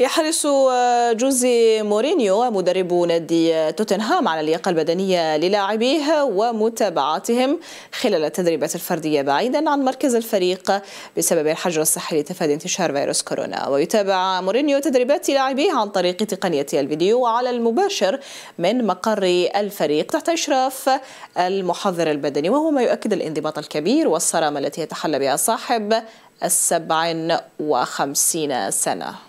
يحرص آه، جوزي مورينيو مدرب نادي آه، توتنهام على اللياقة البدنية للاعبيه ومتابعتهم خلال التدريبات الفردية بعيدا عن مركز الفريق بسبب الحجر الصحي لتفادي انتشار فيروس كورونا ويتابع مورينيو تدريبات لاعبيه عن طريق تقنية الفيديو وعلى المباشر من مقر الفريق تحت إشراف المحضر البدني وهو ما يؤكد الانضباط الكبير والصرامة التي يتحلى بها صاحب السبع وخمسين سنة